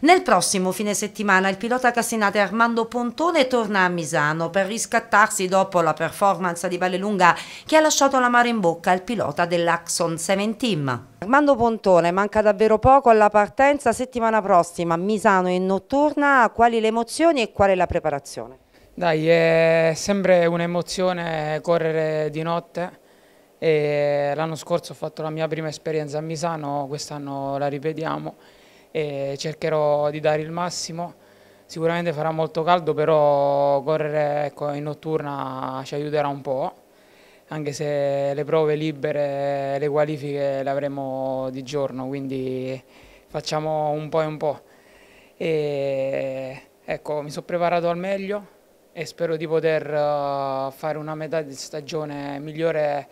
Nel prossimo fine settimana il pilota cassinate Armando Pontone torna a Misano per riscattarsi dopo la performance di Vallelunga che ha lasciato la mare in bocca al pilota dell'Axon 7 Team. Armando Pontone, manca davvero poco alla partenza settimana prossima, Misano in notturna, quali le emozioni e qual è la preparazione? Dai, è sempre un'emozione correre di notte, l'anno scorso ho fatto la mia prima esperienza a Misano, quest'anno la ripetiamo e cercherò di dare il massimo. Sicuramente farà molto caldo, però correre ecco, in notturna ci aiuterà un po', anche se le prove libere, le qualifiche le avremo di giorno, quindi facciamo un po' e un po'. E, ecco, mi sono preparato al meglio e spero di poter eh, fare una metà di stagione migliore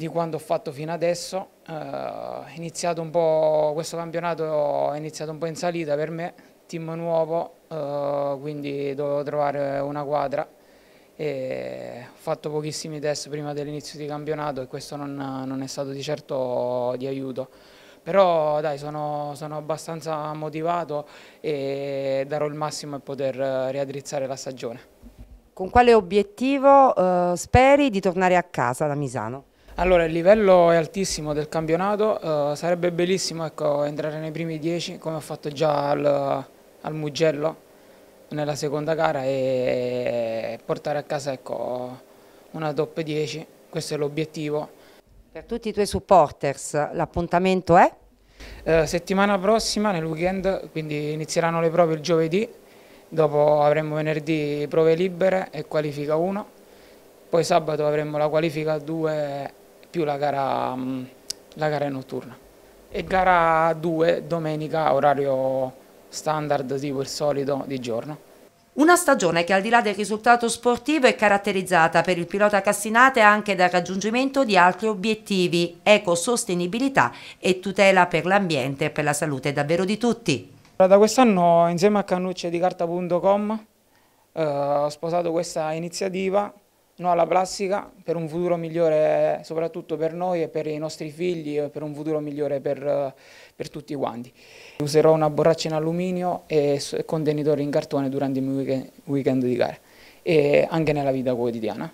di quanto ho fatto fino adesso. Uh, questo campionato è iniziato un po' in salita per me, team nuovo, uh, quindi dovevo trovare una quadra. E ho fatto pochissimi test prima dell'inizio di campionato e questo non, non, è stato di certo di aiuto. Però dai, sono, sono abbastanza motivato e darò il massimo per poter riaddrizzare la stagione. Con quale obiettivo eh, speri di tornare a casa da Misano? Allora, il livello è altissimo del campionato, eh, sarebbe bellissimo ecco, entrare nei primi dieci, come ho fatto già al, al Mugello nella seconda gara e portare a casa ecco, una top 10, questo è l'obiettivo. Per tutti i tuoi supporters l'appuntamento è? Eh, settimana prossima nel weekend, quindi inizieranno le prove il giovedì, dopo avremo venerdì prove libere e qualifica 1, poi sabato avremo la qualifica 2 più la gara, mm, la gara notturna. E gara 2 domenica orario standard tipo il solito di giorno. Una stagione che al di là del risultato sportivo è caratterizzata per il pilota Cassinate anche dal raggiungimento di altri obiettivi, ecosostenibilità e tutela per l'ambiente e per la salute davvero di tutti. Da quest'anno insieme a cannucce di carta.com eh, ho sposato questa iniziativa no alla plastica per un futuro migliore soprattutto per noi e per i nostri figli e per un futuro migliore per, per tutti quanti. Userò una borraccia in alluminio e contenitori in cartone durante i miei weekend di gara e anche nella vita quotidiana.